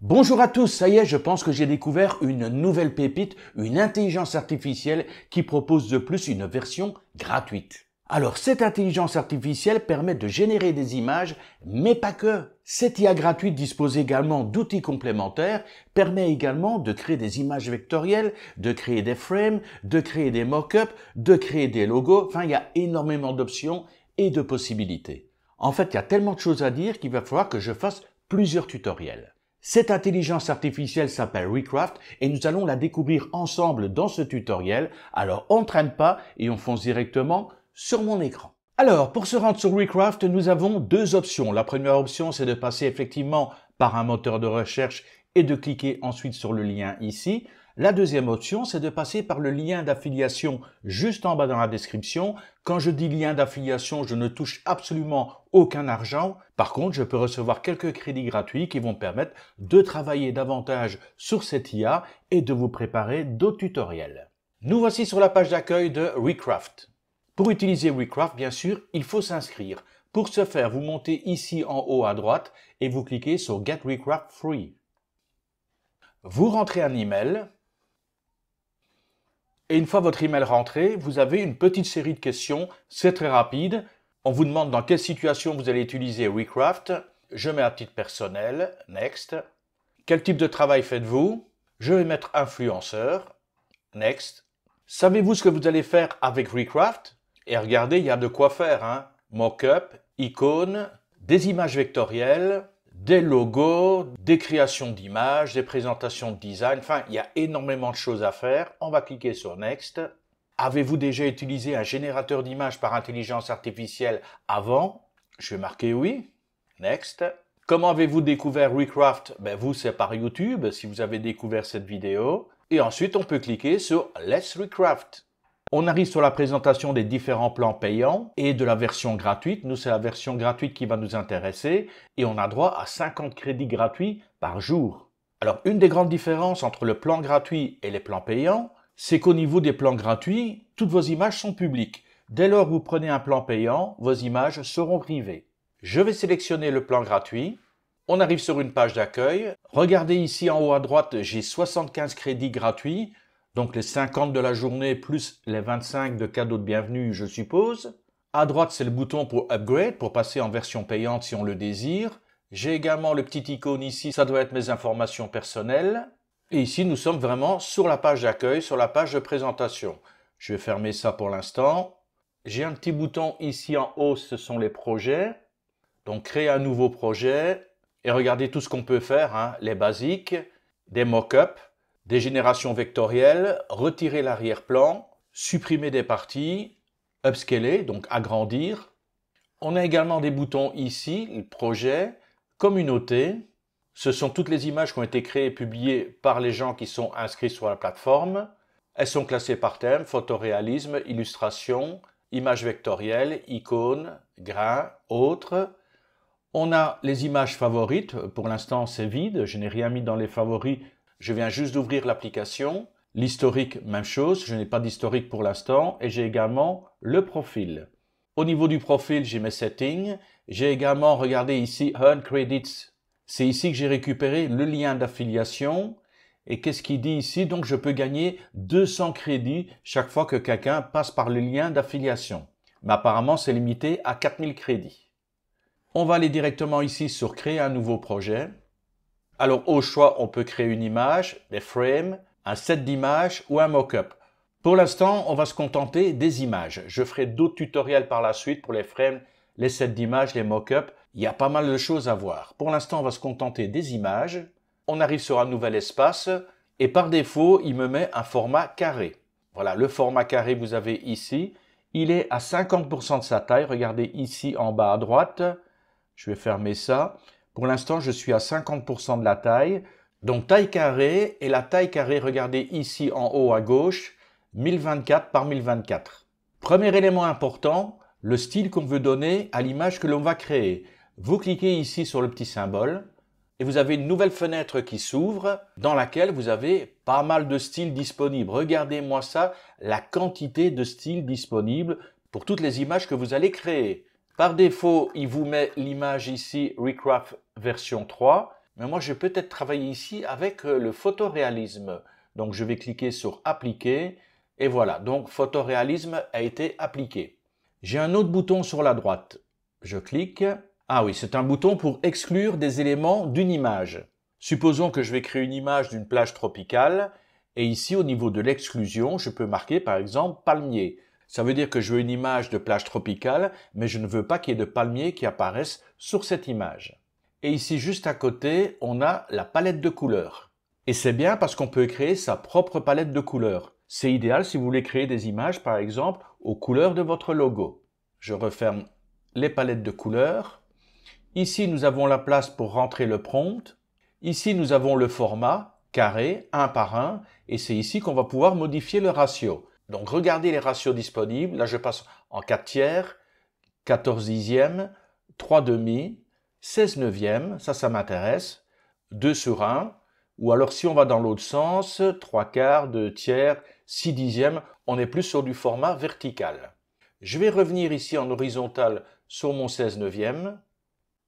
Bonjour à tous, ça y est, je pense que j'ai découvert une nouvelle pépite, une intelligence artificielle qui propose de plus une version gratuite. Alors cette intelligence artificielle permet de générer des images, mais pas que. Cette IA gratuite dispose également d'outils complémentaires, permet également de créer des images vectorielles, de créer des frames, de créer des mock-ups, de créer des logos, enfin il y a énormément d'options et de possibilités. En fait, il y a tellement de choses à dire qu'il va falloir que je fasse plusieurs tutoriels. Cette intelligence artificielle s'appelle Recraft et nous allons la découvrir ensemble dans ce tutoriel. Alors on ne traîne pas et on fonce directement sur mon écran. Alors, pour se rendre sur Recraft, nous avons deux options. La première option, c'est de passer effectivement par un moteur de recherche et de cliquer ensuite sur le lien ici. La deuxième option, c'est de passer par le lien d'affiliation juste en bas dans la description. Quand je dis lien d'affiliation, je ne touche absolument aucun argent. Par contre, je peux recevoir quelques crédits gratuits qui vont me permettre de travailler davantage sur cette IA et de vous préparer d'autres tutoriels. Nous voici sur la page d'accueil de Recraft. Pour utiliser Recraft, bien sûr, il faut s'inscrire. Pour ce faire, vous montez ici en haut à droite et vous cliquez sur Get Recraft Free. Vous rentrez un email et une fois votre email rentré, vous avez une petite série de questions. C'est très rapide. On vous demande dans quelle situation vous allez utiliser Recraft. Je mets un titre personnel, next. Quel type de travail faites-vous Je vais mettre influenceur, next. Savez-vous ce que vous allez faire avec Recraft Et regardez, il y a de quoi faire. mock hein. Mockup, icônes, des images vectorielles, des logos, des créations d'images, des présentations de design. Enfin, il y a énormément de choses à faire. On va cliquer sur Next. Avez-vous déjà utilisé un générateur d'images par intelligence artificielle avant Je vais marquer oui. Next. Comment avez-vous découvert Recraft ben Vous, c'est par YouTube, si vous avez découvert cette vidéo. Et ensuite, on peut cliquer sur Let's Recraft. On arrive sur la présentation des différents plans payants et de la version gratuite. Nous, c'est la version gratuite qui va nous intéresser et on a droit à 50 crédits gratuits par jour. Alors, une des grandes différences entre le plan gratuit et les plans payants, c'est qu'au niveau des plans gratuits, toutes vos images sont publiques. Dès lors que vous prenez un plan payant, vos images seront privées. Je vais sélectionner le plan gratuit. On arrive sur une page d'accueil. Regardez ici en haut à droite, j'ai 75 crédits gratuits. Donc les 50 de la journée plus les 25 de cadeaux de bienvenue, je suppose. À droite, c'est le bouton pour upgrade, pour passer en version payante si on le désire. J'ai également le petit icône ici, ça doit être mes informations personnelles. Et ici, nous sommes vraiment sur la page d'accueil, sur la page de présentation. Je vais fermer ça pour l'instant. J'ai un petit bouton ici en haut, ce sont les projets. Donc, créer un nouveau projet. Et regardez tout ce qu'on peut faire, hein, les basiques, des mock-ups, Dégénération vectorielle, retirer l'arrière-plan, supprimer des parties, upscaler, donc agrandir. On a également des boutons ici, projet, communauté. Ce sont toutes les images qui ont été créées et publiées par les gens qui sont inscrits sur la plateforme. Elles sont classées par thème, photoréalisme, illustration, images vectorielles, icônes, grains, autres. On a les images favorites. Pour l'instant, c'est vide. Je n'ai rien mis dans les favoris je viens juste d'ouvrir l'application. L'historique, même chose, je n'ai pas d'historique pour l'instant et j'ai également le profil. Au niveau du profil, j'ai mes settings. J'ai également regardé ici Earn Credits. C'est ici que j'ai récupéré le lien d'affiliation. Et qu'est-ce qu'il dit ici Donc je peux gagner 200 crédits chaque fois que quelqu'un passe par le lien d'affiliation. Mais apparemment, c'est limité à 4000 crédits. On va aller directement ici sur Créer un nouveau projet. Alors au choix, on peut créer une image, des frames, un set d'images ou un mock-up. Pour l'instant, on va se contenter des images. Je ferai d'autres tutoriels par la suite pour les frames, les sets d'images, les mock-ups. Il y a pas mal de choses à voir. Pour l'instant, on va se contenter des images. On arrive sur un nouvel espace et par défaut, il me met un format carré. Voilà, le format carré, vous avez ici. Il est à 50% de sa taille. Regardez ici en bas à droite. Je vais fermer ça. Pour l'instant, je suis à 50% de la taille. Donc taille carrée, et la taille carrée, regardez ici en haut à gauche, 1024 par 1024. Premier élément important, le style qu'on veut donner à l'image que l'on va créer. Vous cliquez ici sur le petit symbole, et vous avez une nouvelle fenêtre qui s'ouvre, dans laquelle vous avez pas mal de styles disponibles. Regardez-moi ça, la quantité de styles disponibles pour toutes les images que vous allez créer. Par défaut, il vous met l'image ici Recraft version 3. Mais moi, je vais peut-être travailler ici avec euh, le photoréalisme. Donc, je vais cliquer sur Appliquer. Et voilà, donc photoréalisme a été appliqué. J'ai un autre bouton sur la droite. Je clique. Ah oui, c'est un bouton pour exclure des éléments d'une image. Supposons que je vais créer une image d'une plage tropicale. Et ici, au niveau de l'exclusion, je peux marquer par exemple palmier. Ça veut dire que je veux une image de plage tropicale, mais je ne veux pas qu'il y ait de palmiers qui apparaissent sur cette image. Et ici, juste à côté, on a la palette de couleurs. Et c'est bien parce qu'on peut créer sa propre palette de couleurs. C'est idéal si vous voulez créer des images, par exemple, aux couleurs de votre logo. Je referme les palettes de couleurs. Ici, nous avons la place pour rentrer le prompt. Ici, nous avons le format, carré, un par un, et c'est ici qu'on va pouvoir modifier le ratio. Donc regardez les ratios disponibles. Là, je passe en 4 tiers, 14 dixièmes, 3 demi, 16 neuvièmes, ça, ça m'intéresse, 2 sur 1. Ou alors si on va dans l'autre sens, 3 quarts, 2 tiers, 6 dixièmes, on est plus sur du format vertical. Je vais revenir ici en horizontal sur mon 16 neuvième.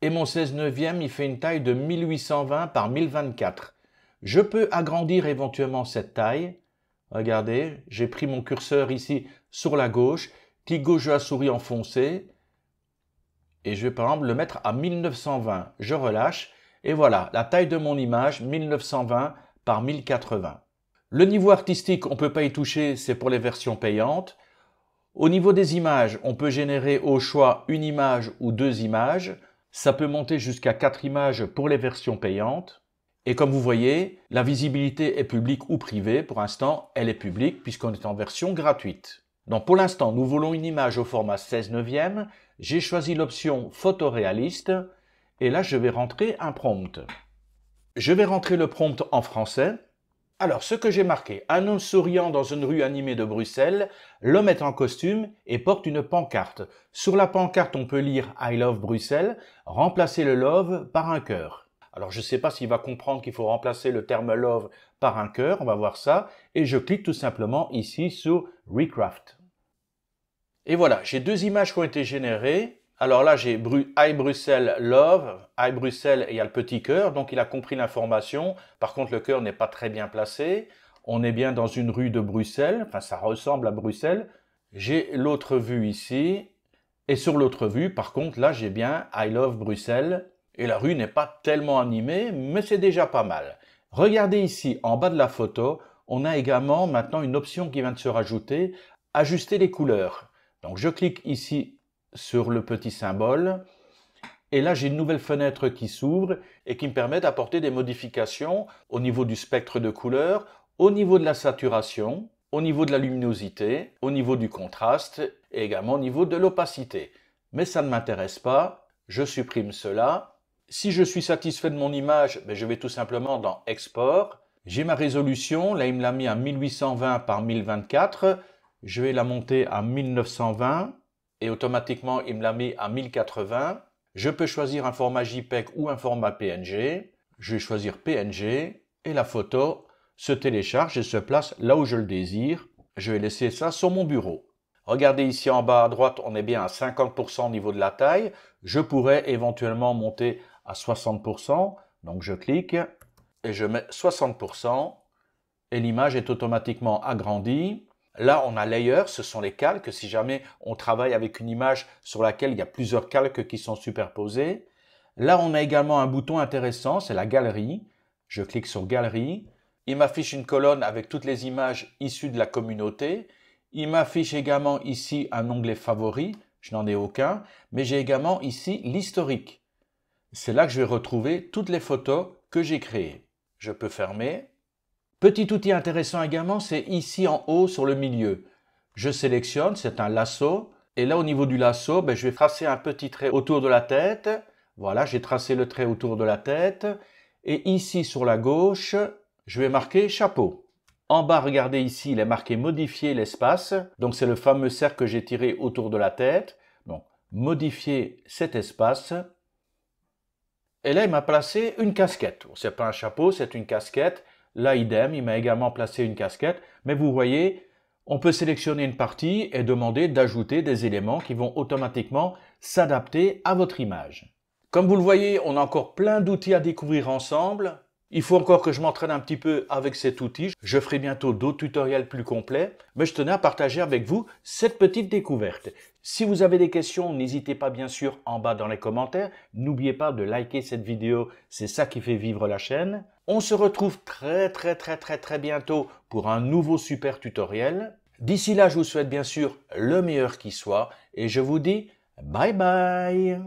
Et mon 16 neuvième, il fait une taille de 1820 par 1024. Je peux agrandir éventuellement cette taille Regardez, j'ai pris mon curseur ici sur la gauche, clic gauche à souris enfoncé, et je vais par exemple le mettre à 1920. Je relâche, et voilà, la taille de mon image, 1920 par 1080. Le niveau artistique, on ne peut pas y toucher, c'est pour les versions payantes. Au niveau des images, on peut générer au choix une image ou deux images. Ça peut monter jusqu'à quatre images pour les versions payantes. Et comme vous voyez, la visibilité est publique ou privée. Pour l'instant, elle est publique puisqu'on est en version gratuite. Donc pour l'instant, nous voulons une image au format 16 neuvième. J'ai choisi l'option photoréaliste et là, je vais rentrer un prompt. Je vais rentrer le prompt en français. Alors, ce que j'ai marqué, un homme souriant dans une rue animée de Bruxelles, l'homme est en costume et porte une pancarte. Sur la pancarte, on peut lire I love Bruxelles, remplacer le love par un cœur. Alors je ne sais pas s'il va comprendre qu'il faut remplacer le terme love par un cœur, on va voir ça, et je clique tout simplement ici sur Recraft. Et voilà, j'ai deux images qui ont été générées. Alors là, j'ai I Bruxelles Love, I Bruxelles, il y a le petit cœur, donc il a compris l'information. Par contre, le cœur n'est pas très bien placé. On est bien dans une rue de Bruxelles, enfin ça ressemble à Bruxelles. J'ai l'autre vue ici, et sur l'autre vue, par contre, là, j'ai bien I Love Bruxelles, et la rue n'est pas tellement animée, mais c'est déjà pas mal. Regardez ici, en bas de la photo, on a également maintenant une option qui vient de se rajouter, ajuster les couleurs. Donc je clique ici sur le petit symbole, et là j'ai une nouvelle fenêtre qui s'ouvre et qui me permet d'apporter des modifications au niveau du spectre de couleurs, au niveau de la saturation, au niveau de la luminosité, au niveau du contraste et également au niveau de l'opacité. Mais ça ne m'intéresse pas, je supprime cela si je suis satisfait de mon image, ben, je vais tout simplement dans Export. J'ai ma résolution, là il me l'a mis à 1820 par 1024. Je vais la monter à 1920 et automatiquement il me l'a mis à 1080. Je peux choisir un format JPEG ou un format PNG. Je vais choisir PNG et la photo se télécharge et se place là où je le désire. Je vais laisser ça sur mon bureau. Regardez ici en bas à droite, on est bien à 50% niveau de la taille. Je pourrais éventuellement monter à 60%. Donc je clique et je mets 60% et l'image est automatiquement agrandie. Là, on a layer, ce sont les calques. Si jamais on travaille avec une image sur laquelle il y a plusieurs calques qui sont superposés. Là, on a également un bouton intéressant, c'est la galerie. Je clique sur galerie. Il m'affiche une colonne avec toutes les images issues de la communauté. Il m'affiche également ici un onglet favori. Je n'en ai aucun. Mais j'ai également ici l'historique. C'est là que je vais retrouver toutes les photos que j'ai créées. Je peux fermer. Petit outil intéressant également, c'est ici en haut sur le milieu. Je sélectionne, c'est un lasso. Et là, au niveau du lasso, ben, je vais tracer un petit trait autour de la tête. Voilà, j'ai tracé le trait autour de la tête. Et ici, sur la gauche, je vais marquer chapeau. En bas, regardez ici, il est marqué modifier l'espace. Donc, c'est le fameux cercle que j'ai tiré autour de la tête. Donc, modifier cet espace. Et là, il m'a placé une casquette. Ce n'est pas un chapeau, c'est une casquette. Là, idem, il m'a également placé une casquette. Mais vous voyez, on peut sélectionner une partie et demander d'ajouter des éléments qui vont automatiquement s'adapter à votre image. Comme vous le voyez, on a encore plein d'outils à découvrir ensemble. Il faut encore que je m'entraîne un petit peu avec cet outil. Je ferai bientôt d'autres tutoriels plus complets, mais je tenais à partager avec vous cette petite découverte. Si vous avez des questions, n'hésitez pas bien sûr en bas dans les commentaires. N'oubliez pas de liker cette vidéo, c'est ça qui fait vivre la chaîne. On se retrouve très très très très très bientôt pour un nouveau super tutoriel. D'ici là, je vous souhaite bien sûr le meilleur qui soit et je vous dis bye bye